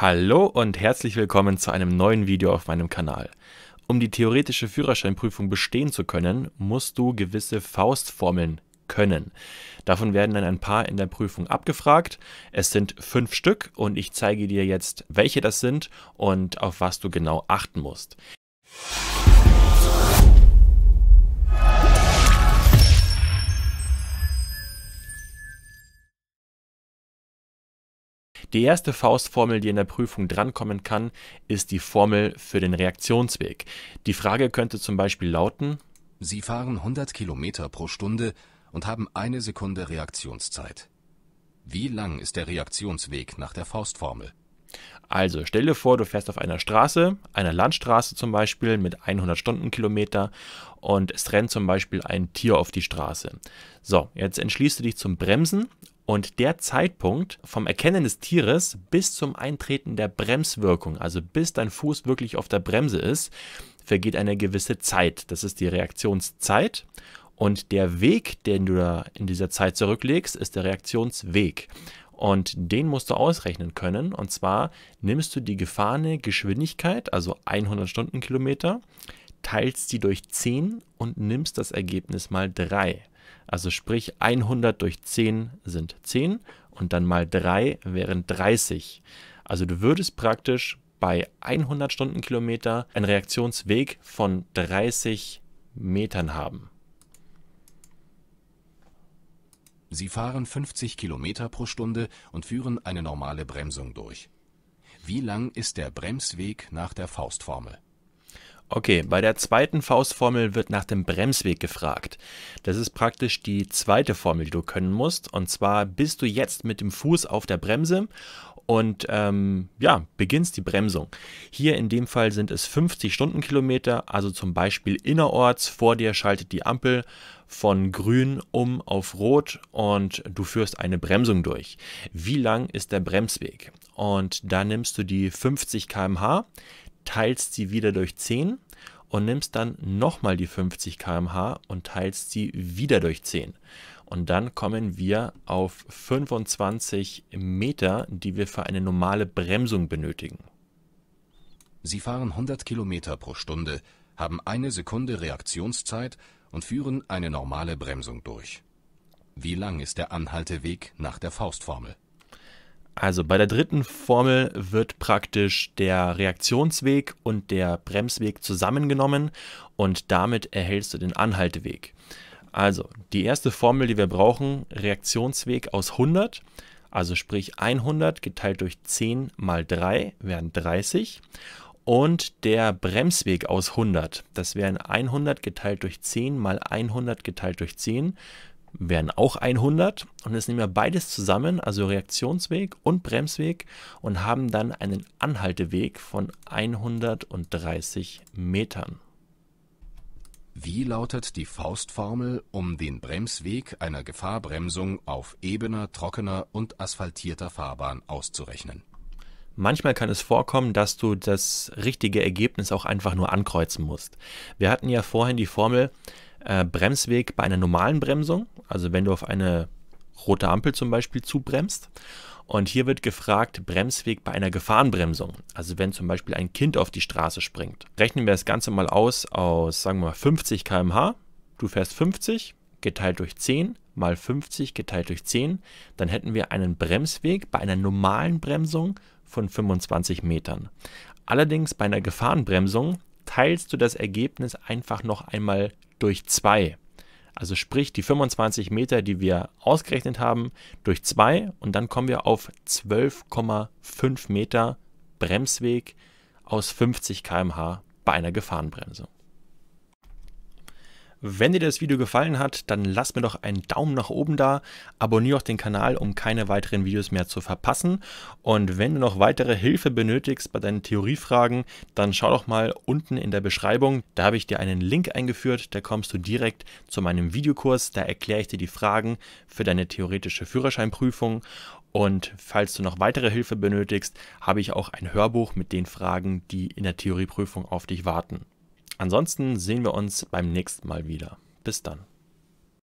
Hallo und herzlich willkommen zu einem neuen Video auf meinem Kanal. Um die theoretische Führerscheinprüfung bestehen zu können, musst du gewisse Faustformeln können. Davon werden dann ein paar in der Prüfung abgefragt. Es sind fünf Stück und ich zeige dir jetzt, welche das sind und auf was du genau achten musst. Die erste Faustformel, die in der Prüfung drankommen kann, ist die Formel für den Reaktionsweg. Die Frage könnte zum Beispiel lauten: Sie fahren 100 Kilometer pro Stunde und haben eine Sekunde Reaktionszeit. Wie lang ist der Reaktionsweg nach der Faustformel? Also stell dir vor, du fährst auf einer Straße, einer Landstraße zum Beispiel mit 100 Stundenkilometer und es rennt zum Beispiel ein Tier auf die Straße. So, jetzt entschließt du dich zum Bremsen und der Zeitpunkt vom Erkennen des Tieres bis zum Eintreten der Bremswirkung, also bis dein Fuß wirklich auf der Bremse ist, vergeht eine gewisse Zeit. Das ist die Reaktionszeit. Und der Weg, den du da in dieser Zeit zurücklegst, ist der Reaktionsweg. Und den musst du ausrechnen können. Und zwar nimmst du die gefahrene Geschwindigkeit, also 100 Stundenkilometer, teilst sie durch 10 und nimmst das Ergebnis mal 3. Also sprich 100 durch 10 sind 10 und dann mal 3 wären 30. Also du würdest praktisch bei 100 Stundenkilometer einen Reaktionsweg von 30 Metern haben. Sie fahren 50 Kilometer pro Stunde und führen eine normale Bremsung durch. Wie lang ist der Bremsweg nach der Faustformel? Okay, bei der zweiten Faustformel wird nach dem Bremsweg gefragt. Das ist praktisch die zweite Formel, die du können musst. Und zwar bist du jetzt mit dem Fuß auf der Bremse und ähm, ja, beginnst die Bremsung. Hier in dem Fall sind es 50 Stundenkilometer, also zum Beispiel innerorts. Vor dir schaltet die Ampel von grün um auf rot und du führst eine Bremsung durch. Wie lang ist der Bremsweg? Und da nimmst du die 50 km/h, teilst sie wieder durch 10 und nimmst dann nochmal die 50 km/h und teilst sie wieder durch 10. Und dann kommen wir auf 25 Meter, die wir für eine normale Bremsung benötigen. Sie fahren 100 km pro Stunde, haben eine Sekunde Reaktionszeit und führen eine normale Bremsung durch. Wie lang ist der Anhalteweg nach der Faustformel? Also bei der dritten Formel wird praktisch der Reaktionsweg und der Bremsweg zusammengenommen und damit erhältst du den Anhalteweg. Also die erste Formel, die wir brauchen, Reaktionsweg aus 100, also sprich 100 geteilt durch 10 mal 3 wären 30 und der Bremsweg aus 100, das wären 100 geteilt durch 10 mal 100 geteilt durch 10 wären auch 100 und jetzt nehmen wir beides zusammen, also Reaktionsweg und Bremsweg und haben dann einen Anhalteweg von 130 Metern. Wie lautet die Faustformel, um den Bremsweg einer Gefahrbremsung auf ebener, trockener und asphaltierter Fahrbahn auszurechnen? Manchmal kann es vorkommen, dass du das richtige Ergebnis auch einfach nur ankreuzen musst. Wir hatten ja vorhin die Formel, äh, Bremsweg bei einer normalen Bremsung also wenn du auf eine rote Ampel zum Beispiel zubremst. Und hier wird gefragt, Bremsweg bei einer Gefahrenbremsung. Also wenn zum Beispiel ein Kind auf die Straße springt. Rechnen wir das Ganze mal aus aus, sagen wir mal, 50 km/h. Du fährst 50 geteilt durch 10 mal 50 geteilt durch 10. Dann hätten wir einen Bremsweg bei einer normalen Bremsung von 25 Metern. Allerdings bei einer Gefahrenbremsung teilst du das Ergebnis einfach noch einmal durch 2. Also sprich die 25 Meter, die wir ausgerechnet haben, durch 2 und dann kommen wir auf 12,5 Meter Bremsweg aus 50 km/h bei einer Gefahrenbremse. Wenn dir das Video gefallen hat, dann lass mir doch einen Daumen nach oben da, abonniere auch den Kanal, um keine weiteren Videos mehr zu verpassen. Und wenn du noch weitere Hilfe benötigst bei deinen Theoriefragen, dann schau doch mal unten in der Beschreibung. Da habe ich dir einen Link eingeführt, da kommst du direkt zu meinem Videokurs. Da erkläre ich dir die Fragen für deine theoretische Führerscheinprüfung. Und falls du noch weitere Hilfe benötigst, habe ich auch ein Hörbuch mit den Fragen, die in der Theorieprüfung auf dich warten. Ansonsten sehen wir uns beim nächsten Mal wieder. Bis dann.